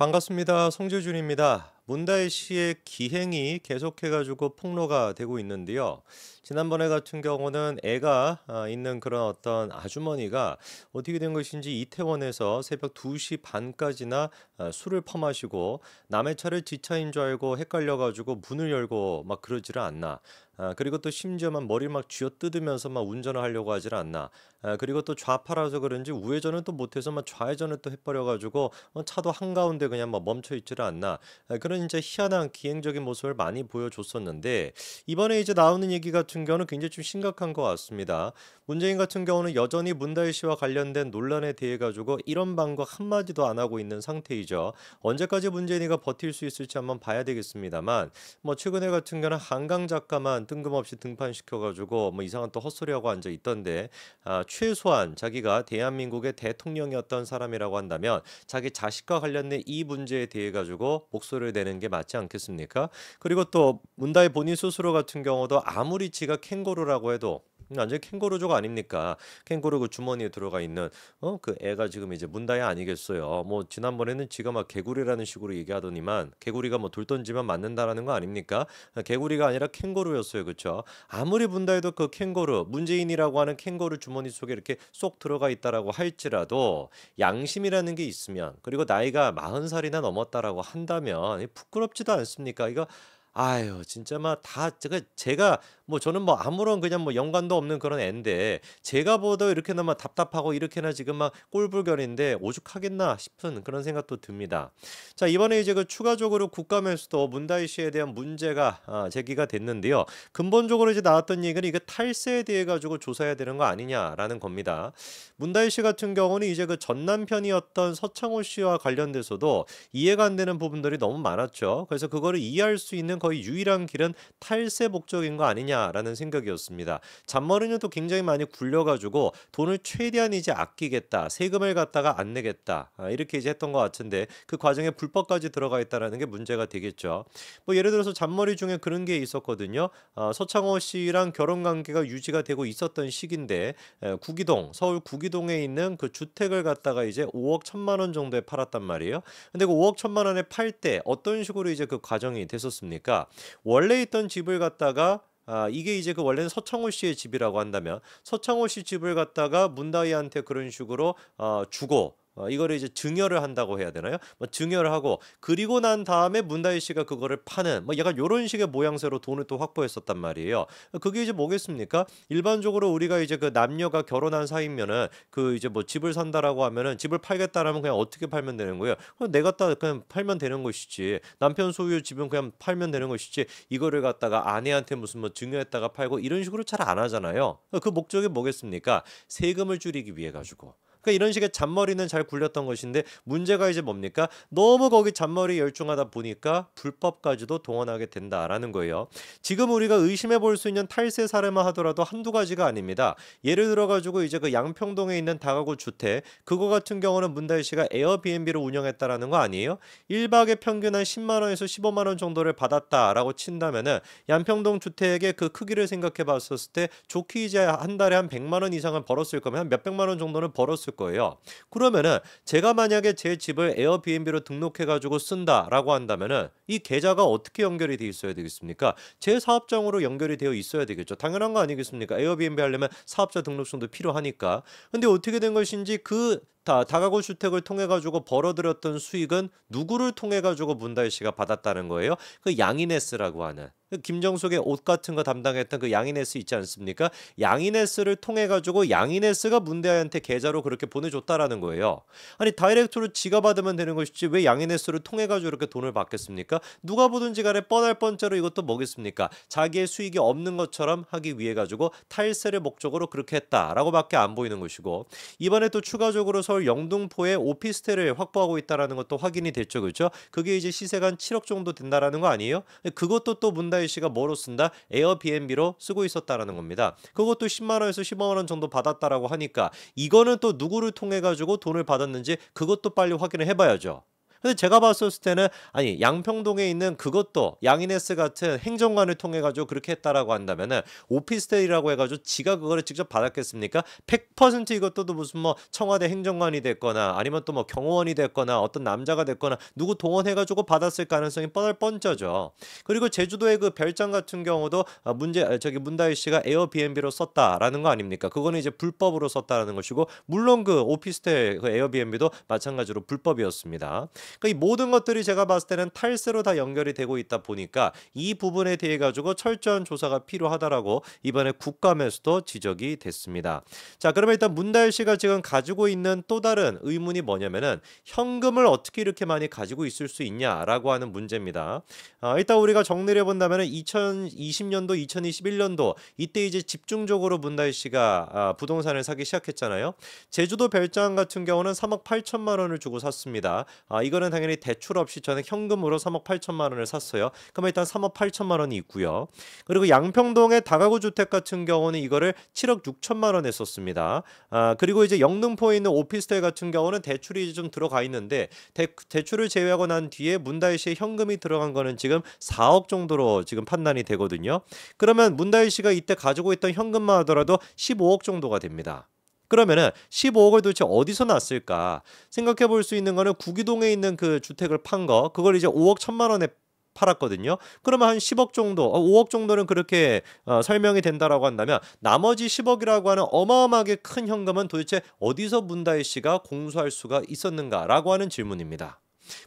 반갑습니다. 송재준입니다. 문다혜 씨의 기행이 계속해가지고 폭로가 되고 있는데요. 지난번에 같은 경우는 애가 아, 있는 그런 어떤 아주머니가 어떻게 된 것인지 이태원에서 새벽 2시 반까지나 아, 술을 퍼마시고 남의 차를 지차인 줄 알고 헷갈려가지고 문을 열고 막 그러지를 않나. 아, 그리고 또 심지어만 머리 막 쥐어 뜯으면서 막 운전을 하려고 하질 않나. 아, 그리고 또 좌파라서 그런지 우회전을 또 못해서 막 좌회전을 또 해버려가지고 어, 차도 한가운데 그냥 막 멈춰있지를 않나. 아, 그런 진짜 희한한 기행적인 모습을 많이 보여줬었는데 이번에 이제 나오는 얘기 같은 경우는 굉장히 좀 심각한 것 같습니다. 문재인 같은 경우는 여전히 문다희 씨와 관련된 논란에 대해 가지고 이런 방과 한마디도 안 하고 있는 상태이죠. 언제까지 문재인이가 버틸 수 있을지 한번 봐야 되겠습니다만 뭐 최근에 같은 경우는 한강 작가만 뜬금없이 등판시켜 가지고 뭐 이상한 또 헛소리하고 앉아 있던데 아, 최소한 자기가 대한민국의 대통령이었던 사람이라고 한다면 자기 자식과 관련된 이 문제에 대해 가지고 목소리를 내. 되는 게 맞지 않겠습니까? 그리고 또 문다의 본인 스스로 같은 경우도 아무리 지가 캥거루라고 해도 음, 완전 캥거루족 아닙니까? 캥거루 그 주머니에 들어가 있는 어그 애가 지금 이제 문다야 아니겠어요? 뭐 지난번에는 지금막 개구리라는 식으로 얘기하더니만 개구리가 뭐돌던지만 맞는다라는 거 아닙니까? 아, 개구리가 아니라 캥거루였어요, 그렇죠? 아무리 문다해도 그 캥거루 문재인이라고 하는 캥거루 주머니 속에 이렇게 쏙 들어가 있다라고 할지라도 양심이라는 게 있으면 그리고 나이가 마흔 살이나 넘었다라고 한다면 부끄럽지도 않습니까? 이거 아유, 진짜 막 다 제가 제가 뭐 저는 뭐 아무런 그냥 뭐 연관도 없는 그런 앤데 제가 보도 이렇게나 막 답답하고 이렇게나 지금 막 꼴불견인데 오죽하겠나 싶은 그런 생각도 듭니다. 자, 이번에 이제 그 추가적으로 국가면서도 문다희 씨에 대한 문제가 아, 제기가 됐는데요. 근본적으로 이제 나왔던 얘기는 이게 탈세에 대해 가지고 조사해야 되는 거 아니냐라는 겁니다. 문다희 씨 같은 경우는 이제 그전 남편이었던 서창호 씨와 관련돼서도 이해가 안 되는 부분들이 너무 많았죠. 그래서 그거를 이해할 수 있는 거의 유일한 길은 탈세 목적인 거 아니냐라는 생각이었습니다. 잔머리는 또 굉장히 많이 굴려가지고 돈을 최대한 이제 아끼겠다, 세금을 갖다가 안 내겠다 아, 이렇게 이제 했던 것 같은데 그 과정에 불법까지 들어가 있다라는 게 문제가 되겠죠. 뭐 예를 들어서 잔머리 중에 그런 게 있었거든요. 아, 서창호 씨랑 결혼 관계가 유지가 되고 있었던 시기인데 구기동 서울 구기동에 있는 그 주택을 갖다가 이제 5억 1천만 원 정도에 팔았단 말이에요. 근데 그 5억 1천만 원에 팔 때 어떤 식으로 이제 그 과정이 됐었습니까? 보니까 그러니까 원래 있던 집을 갖다가 아, 이게 이제 그 원래는 서창호 씨의 집이라고 한다면 서창호 씨 집을 갖다가 문다희한테 그런 식으로 어, 주고 어, 이거를 이제 증여를 한다고 해야 되나요? 뭐 증여를 하고 그리고 난 다음에 문다희 씨가 그거를 파는 뭐 약간 요런 식의 모양새로 돈을 또 확보했었단 말이에요. 그게 이제 뭐겠습니까? 일반적으로 우리가 이제 그 남녀가 결혼한 사이면은 그 이제 뭐 집을 산다라고 하면은 집을 팔겠다라면 그냥 어떻게 팔면 되는 거예요? 그럼 내가 딱 그냥 팔면 되는 것이지 남편 소유 집은 그냥 팔면 되는 것이지 이거를 갖다가 아내한테 무슨 뭐 증여했다가 팔고 이런 식으로 잘 안 하잖아요. 그 목적이 뭐겠습니까? 세금을 줄이기 위해 가지고. 그러니까 이런 식의 잔머리는 잘 굴렸던 것인데 문제가 이제 뭡니까? 너무 거기 잔머리 열중하다 보니까 불법까지도 동원하게 된다라는 거예요. 지금 우리가 의심해 볼 수 있는 탈세 사례만 하더라도 한두 가지가 아닙니다. 예를 들어 가지고 이제 그 양평동에 있는 다가구 주택 그거 같은 경우는 문다희 씨가 에어비앤비를 운영했다라는 거 아니에요? 1박에 평균 한 10만 원에서 15만 원 정도를 받았다라고 친다면은 양평동 주택의 그 크기를 생각해 봤었을 때 좋게 이제 한 달에 한 100만 원 이상은 벌었을 거면 몇백만 원 정도는 벌었을 없을 거예요. 그러면은 제가 만약에 제 집을 에어비앤비로 등록해 가지고 쓴다라고 한다면은 이 계좌가 어떻게 연결이 돼 있어야 되겠습니까? 제 사업장으로 연결이 되어 있어야 되겠죠. 당연한 거 아니겠습니까? 에어비앤비 하려면 사업자 등록증도 필요하니까. 근데 어떻게 된 것인지 그 다, 다가구 주택을 통해 가지고 벌어들였던 수익은 누구를 통해 가지고 문다희 씨가 받았다는 거예요? 그양인에스라고 하는 그 김정숙의 옷 같은 거 담당했던 그양인에스 있지 않습니까? 양인에스를 통해 가지고 양인에스가 문대한테 계좌로 그렇게 보내줬다라는 거예요. 아니 다이렉트로 지가 받으면 되는 것이지 왜양인에스를 통해 가지고 이렇게 돈을 받겠습니까? 누가 보든지 간에 뻔할 번째로 이것도 뭐겠습니까? 자기의 수익이 없는 것처럼 하기 위해 가지고 탈세를 목적으로 그렇게 했다라고밖에 안 보이는 것이고 이번에 또 추가적으로 서울 영등포에 오피스텔을 확보하고 있다라는 것도 확인이 됐죠. 그렇죠? 그게 이제 시세가 한 7억 정도 된다라는 거 아니에요? 그것도 또 문다희 씨가 뭐로 쓴다? 에어비앤비로 쓰고 있었다라는 겁니다. 그것도 10만 원에서 15만 원 정도 받았다라고 하니까 이거는 또 누구를 통해 가지고 돈을 받았는지 그것도 빨리 확인을 해 봐야죠. 근데 제가 봤었을 때는 아니 양평동에 있는 그것도 양인에스 같은 행정관을 통해 가지고 그렇게 했다라고 한다면은 오피스텔이라고 해가지고 지가 그거를 직접 받았겠습니까? 100% 이것도 무슨 뭐 청와대 행정관이 됐거나 아니면 또 뭐 경호원이 됐거나 어떤 남자가 됐거나 누구 동원해가지고 받았을 가능성이 뻔할 뻔쩍죠. 그리고 제주도의 그 별장 같은 경우도 아, 문제 아, 저기 문다희 씨가 에어비앤비로 썼다라는 거 아닙니까? 그거는 이제 불법으로 썼다라는 것이고 물론 그 오피스텔 그 에어비앤비도 마찬가지로 불법이었습니다. 그러니까 이 모든 것들이 제가 봤을 때는 탈세로 다 연결이 되고 있다 보니까 이 부분에 대해 가지고 철저한 조사가 필요하다라고 이번에 국감에서도 지적이 됐습니다. 자, 그러면 일단 문다일 씨가 지금 가지고 있는 또 다른 의문이 뭐냐면은 현금을 어떻게 이렇게 많이 가지고 있을 수 있냐라고 하는 문제입니다. 아, 일단 우리가 정리를 해본다면은 2020년도, 2021년도 이때 이제 집중적으로 문다일 씨가 아, 부동산을 사기 시작했잖아요. 제주도 별장 같은 경우는 3억 8천만 원을 주고 샀습니다. 아, 이거 이거는 당연히 대출 없이 저는 현금으로 3억 8천만 원을 샀어요. 그러면 일단 3억 8천만 원이 있고요. 그리고 양평동의 다가구 주택 같은 경우는 이거를 7억 6천만 원에 썼습니다. 아, 그리고 이제 영등포에 있는 오피스텔 같은 경우는 대출이 좀 들어가 있는데 대, 대출을 제외하고 난 뒤에 문다일 씨의 현금이 들어간 거는 지금 4억 정도로 지금 판단이 되거든요. 그러면 문다일 씨가 이때 가지고 있던 현금만 하더라도 15억 정도가 됩니다. 그러면은 15억을 도대체 어디서 났을까? 생각해 볼 수 있는 거는 구기동에 있는 그 주택을 판 거, 그걸 이제 5억 1천만 원에 팔았거든요. 그러면 한 10억 정도, 5억 어, 정도는 그렇게 어, 설명이 된다라고 한다면 나머지 10억이라고 하는 어마어마하게 큰 현금은 도대체 어디서 문다희 씨가 공수할 수가 있었는가라고 하는 질문입니다.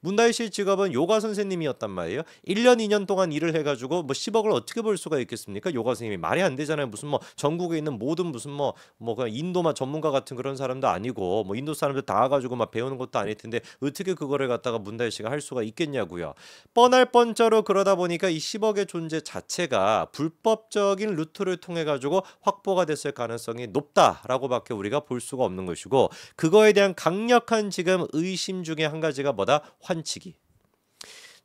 문다희 씨의 직업은 요가 선생님이었단 말이에요. 1년 2년 동안 일을 해가지고 뭐 10억을 어떻게 벌 수가 있겠습니까? 요가 선생님이 말이 안 되잖아요. 무슨 뭐 전국에 있는 모든 무슨 뭐뭐 뭐, 뭐 인도만 전문가 같은 그런 사람도 아니고 뭐 인도 사람들 다와 가지고 막 배우는 것도 아닐 텐데 어떻게 그거를 갖다가 문다희 씨가 할 수가 있겠냐고요. 뻔할 뻔짜로 그러다 보니까 이 10억의 존재 자체가 불법적인 루트를 통해 가지고 확보가 됐을 가능성이 높다라고밖에 우리가 볼 수가 없는 것이고 그거에 대한 강력한 지금 의심 중에 한 가지가 뭐다 환치기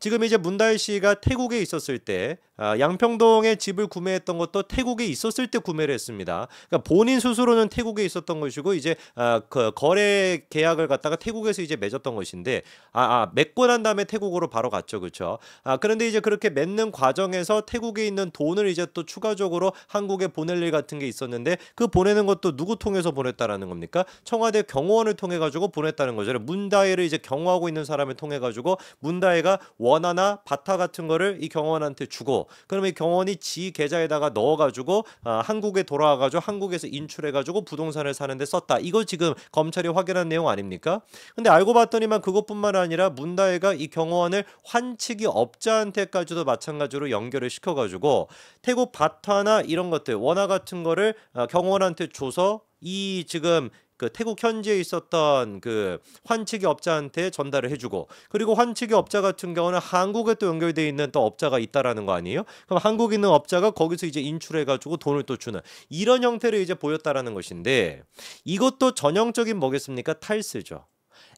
지금 이제 문다희 씨가 태국에 있었을 때 아, 양평동에 집을 구매했던 것도 태국에 있었을 때 구매를 했습니다. 그러니까 본인 스스로는 태국에 있었던 것이고 이제 아, 그 거래 계약을 갖다가 태국에서 이제 맺었던 것인데 아, 아 맺고 난 다음에 태국으로 바로 갔죠, 그렇죠? 아 그런데 이제 그렇게 맺는 과정에서 태국에 있는 돈을 이제 또 추가적으로 한국에 보낼 일 같은 게 있었는데 그 보내는 것도 누구 통해서 보냈다라는 겁니까? 청와대 경호원을 통해 가지고 보냈다는 거죠. 문다혜를 이제 경호하고 있는 사람을 통해 가지고 문다혜가 원 원화나 바타 같은 거를 이 경원한테 주고 그러면 이 경원이 지 계좌에다가 넣어가지고 아, 한국에 돌아와가지고 한국에서 인출해가지고 부동산을 사는데 썼다. 이거 지금 검찰이 확인한 내용 아닙니까? 근데 알고 봤더니만 그것뿐만 아니라 문다혜가 이 경호원을 환치기 업자한테까지도 마찬가지로 연결을 시켜가지고 태국 바타나 이런 것들 원화 같은 거를 아, 경호원한테 줘서 이 지금 그 태국 현지에 있었던 그환측기 업자한테 전달을 해주고 그리고 환측기 업자 같은 경우는 한국에 또 연결돼 있는 또 업자가 있다라는 거 아니에요? 그럼 한국에 있는 업자가 거기서 이제 인출해가지고 돈을 또 주는 이런 형태를 이제 보였다라는 것인데 이것도 전형적인 뭐겠습니까 탈세죠.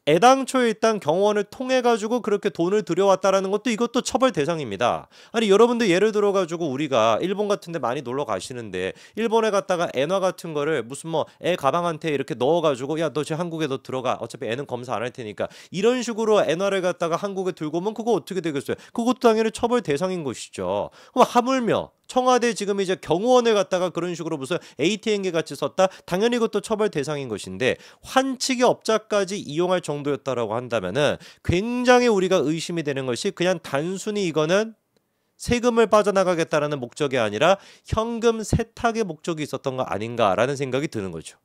애당초에 일단 경원을 호 통해 가지고 그렇게 돈을 들여왔다라는 것도 이것도 처벌 대상입니다. 아니 여러분들 예를 들어 가지고 우리가 일본 같은 데 많이 놀러 가시는데 일본에 갔다가 엔화 같은 거를 무슨 뭐 애 가방한테 이렇게 넣어 가지고 야너 제 한국에 도 들어가. 어차피 애는 검사 안 할 테니까. 이런 식으로 엔화를 갖다가 한국에 들고 오면 그거 어떻게 되겠어요? 그것도 당연히 처벌 대상인 것이죠. 그럼 하물며 청와대 지금 이제 경호원을 갖다가 그런 식으로 무슨 ATM기 같이 썼다. 당연히 그것도 처벌 대상인 것인데 환치기 업자까지 이용할 정도였다라고 한다면은 굉장히 우리가 의심이 되는 것이 그냥 단순히 이거는 세금을 빠져나가겠다라는 목적이 아니라 현금 세탁의 목적이 있었던 거 아닌가라는 생각이 드는 거죠.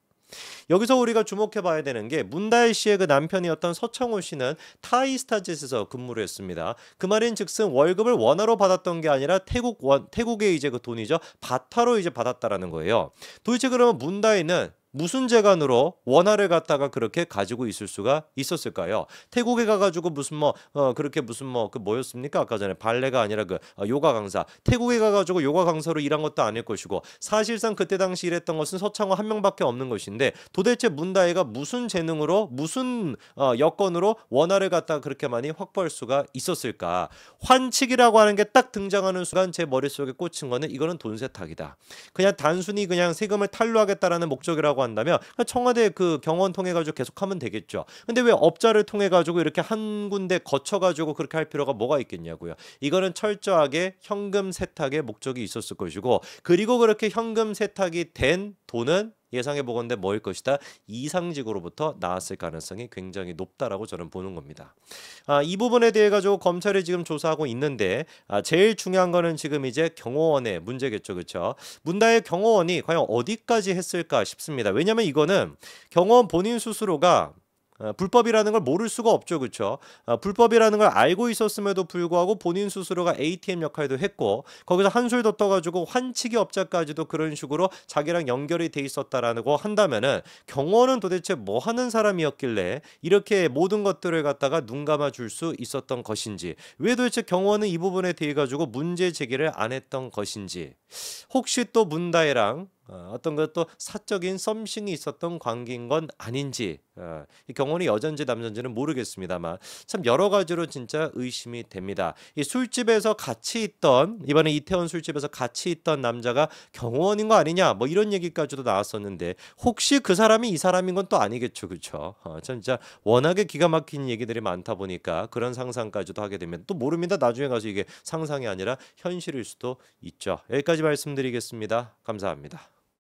여기서 우리가 주목해 봐야 되는 게 문다혜 씨의 그 남편이었던 서창호 씨는 타이스타짓에서 근무를 했습니다. 그 말인 즉슨 월급을 원화로 받았던 게 아니라 태국 원 태국의 이제 그 돈이죠. 바타로 이제 받았다라는 거예요. 도대체 그러면 문다혜는 무슨 재간으로 원화를 갖다가 그렇게 가지고 있을 수가 있었을까요? 태국에 가가지고 무슨 뭐 어, 그렇게 무슨 뭐 그 뭐였습니까? 아까 전에 발레가 아니라 그 어, 요가 강사 태국에 가가지고 요가 강사로 일한 것도 아닐 것이고 사실상 그때 당시 일했던 것은 서창호 한 명밖에 없는 것인데 도대체 문다혜가 무슨 재능으로 무슨 어, 여건으로 원화를 갖다가 그렇게 많이 확보할 수가 있었을까? 환칙이라고 하는 게 딱 등장하는 순간 제 머릿속에 꽂힌 거는 이거는 돈 세탁이다. 그냥 단순히 그냥 세금을 탈루하겠다라는 목적이라고 한다면 청와대 그 경원 통해 가지고 계속 하면 되겠죠. 근데 왜 업자를 통해 가지고 이렇게 한 군데 거쳐 가지고 그렇게 할 필요가 뭐가 있겠냐고요. 이거는 철저하게 현금 세탁의 목적이 있었을 것이고 그리고 그렇게 현금 세탁이 된 돈은 예상해 보건데 뭐일 것이다 이상직으로부터 나왔을 가능성이 굉장히 높다라고 저는 보는 겁니다. 아, 이 부분에 대해 가지고 검찰이 지금 조사하고 있는데 아, 제일 중요한 거는 지금 이제 경호원의 문제겠죠, 그렇죠? 문다의 경호원이 과연 어디까지 했을까 싶습니다. 왜냐하면 이거는 경호원 본인 스스로가 어, 불법이라는 걸 모를 수가 없죠, 그렇죠? 불법이라는 걸 알고 있었음에도 불구하고 본인 스스로가 ATM 역할도 했고 거기서 한술 더 떠가지고 환치기 업자까지도 그런 식으로 자기랑 연결이 돼 있었다라고 한다면은 경호는 도대체 뭐 하는 사람이었길래 이렇게 모든 것들을 갖다가 눈 감아 줄 수 있었던 것인지 왜 도대체 경호는 이 부분에 대해 가지고 문제 제기를 안 했던 것인지 혹시 또 문다혜랑 어, 어떤 것도 사적인 썸씽이 있었던 관계인 건 아닌지 어, 이 경원이 여전지 남전지는 모르겠습니다만 참 여러 가지로 진짜 의심이 됩니다. 이 술집에서 같이 있던 이번에 이태원 술집에서 같이 있던 남자가 경호원인 거 아니냐 뭐 이런 얘기까지도 나왔었는데 혹시 그 사람이 이 사람인 건 또 아니겠죠 그렇죠? 어, 진짜 워낙에 기가 막힌 얘기들이 많다 보니까 그런 상상까지도 하게 되면 또 모릅니다. 나중에 가서 이게 상상이 아니라 현실일 수도 있죠. 여기까지 말씀드리겠습니다. 감사합니다.